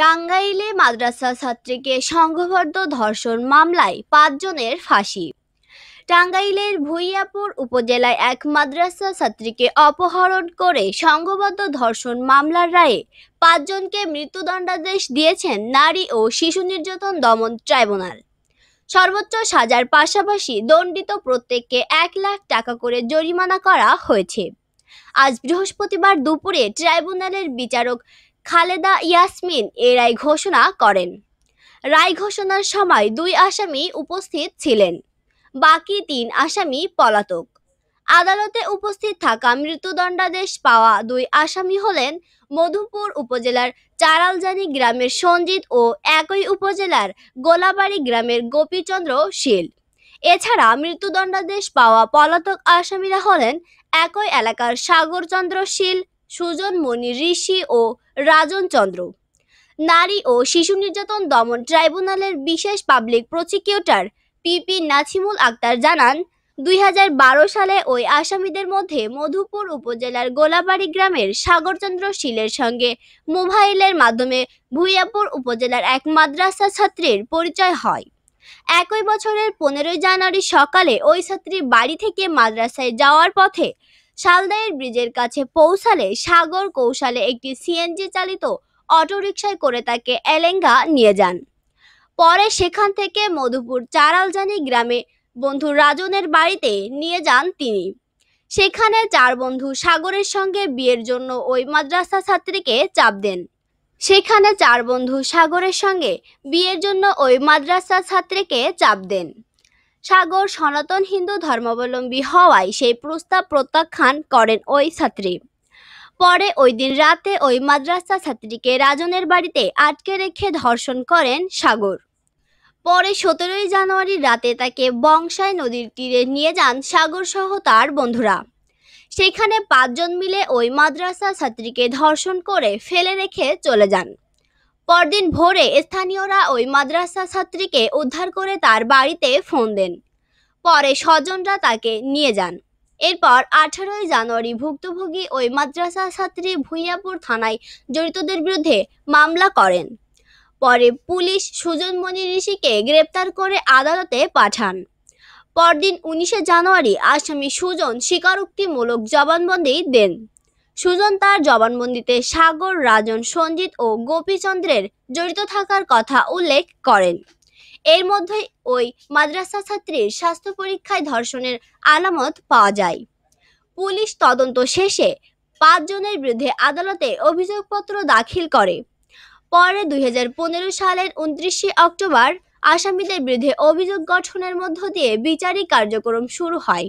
টাঙ্গাইলে মাদ্রাসা ছাত্রীকে সংঘবদ্ধ ধর্ষণ মামলায় পাঁচজনের ফাঁসি টাঙ্গাইলের ভুইয়াপুর উপজেলায় এক মাদ্রাসা ছাত্রীকে অপহরণ করে সংঘবদ্ধ ধর্ষণ মামলার রায়ে পাঁচজনকে মৃত্যুদণ্ডাদেশ দিয়েছেন নারী ও শিশু নির্যাতন দমন ট্রাইব্যুনাল সর্বোচ্চ সাজার পাশাপাশি দণ্ডিত প্রত্যেককে এক লাখ টাকা করে জরিমানা করা হয়েছে আজ বৃহস্পতিবার দুপুরে ট্রাইব্যুনালের বিচারক খালেদা ইয়াসমিন এ রায় ঘোষণা করেন রায় ঘোষণার সময় দুই আসামি উপস্থিত ছিলেন বাকি তিন আসামি পলাতক আদালতে উপস্থিত থাকা মৃত্যুদণ্ডাদেশ পাওয়া দুই আসামি হলেন মধুপুর উপজেলার চারালজানি গ্রামের সঞ্জিত ও একই উপজেলার গোলাবাড়ি গ্রামের গোপীচন্দ্র শীল এছাড়া মৃত্যুদণ্ডাদেশ পাওয়া পলাতক আসামিরা হলেন একই এলাকার সাগরচন্দ্র শীল সুজনমণি ঋষি ও রাজন চন্দ্র নারী ও শিশু নির্যাতন দমন ট্রাইব্যুনালের বিশেষ public prosecutor PP Nasimul Akter জানান দুই সালে ওই আসামিদের মধ্যে মধুপুর উপজেলার গোলাবাড়ি গ্রামের সাগরচন্দ্র শীলের সঙ্গে মোবাইলের মাধ্যমে ভুইয়াপুর উপজেলার এক মাদ্রাসা ছাত্রীর পরিচয় হয় একই বছরের পনেরোই জানুয়ারি সকালে ওই ছাত্রী বাড়ি থেকে মাদ্রাসায় যাওয়ার পথে শালদাইয়ের ব্রিজের কাছে পৌঁছালে সাগর কৌশলে একটি সিএনজি চালিত অটোরিকশায় করে তাকে এলেঙ্গা নিয়ে যান পরে সেখান থেকে মধুপুর চারালজানি গ্রামে বন্ধু রাজনের বাড়িতে নিয়ে যান তিনি সেখানে চার বন্ধু সাগরের সঙ্গে বিয়ের জন্য ওই মাদ্রাসা ছাত্রীকে চাপ দেন সেখানে চার বন্ধু সাগরের সঙ্গে বিয়ের জন্য ওই মাদ্রাসা ছাত্রীকে চাপ দেন সাগর সনাতন হিন্দু ধর্মাবলম্বী হওয়ায় সেই প্রস্তাব প্রত্যাখ্যান করেন ওই ছাত্রী পরে ওই দিন রাতে ওই মাদ্রাসা ছাত্রীকে রাজনের বাড়িতে আটকে রেখে ধর্ষণ করেন সাগর পরে সতেরোই জানুয়ারি রাতে তাকে বংশায় নদীর তীরে নিয়ে যান সাগর সহ তার বন্ধুরা সেখানে পাঁচজন মিলে ওই মাদ্রাসা ছাত্রীকে ধর্ষণ করে ফেলে রেখে চলে যান পরদিন ভোরে স্থানীয়রা ওই মাদ্রাসা ছাত্রীকে উদ্ধার করে তার বাড়িতে ফোন দেন পরে স্বজনরা তাকে নিয়ে যান এরপর আঠারোই জানুয়ারি ভুক্তভোগী ওই মাদ্রাসা ছাত্রী ভুইয়াপুর থানায় জড়িতদের বিরুদ্ধে মামলা করেন পরে পুলিশ সুজনমণি ঋষিকে গ্রেপ্তার করে আদালতে পাঠান পরদিন উনিশে জানুয়ারি আসামি সুজন স্বীকারোক্তিমূলক জবানবন্দি দেন সুজন তার জবানবন্দিতে সাগর রাজন সঞ্জিত ও গোপীচন্দ্রের জড়িত থাকার কথা উল্লেখ করেন এর মধ্যেই ওই মাদ্রাসা ছাত্রীর স্বাস্থ্য পরীক্ষায় ধর্ষণের আলামত পাওয়া যায় পুলিশ তদন্ত শেষে পাঁচজনের বিরুদ্ধে আদালতে অভিযোগপত্র দাখিল করে পরে দুই সালের উনত্রিশে অক্টোবর আসামিদের বিরুদ্ধে অভিযোগ গঠনের মধ্য দিয়ে বিচারিক কার্যক্রম শুরু হয়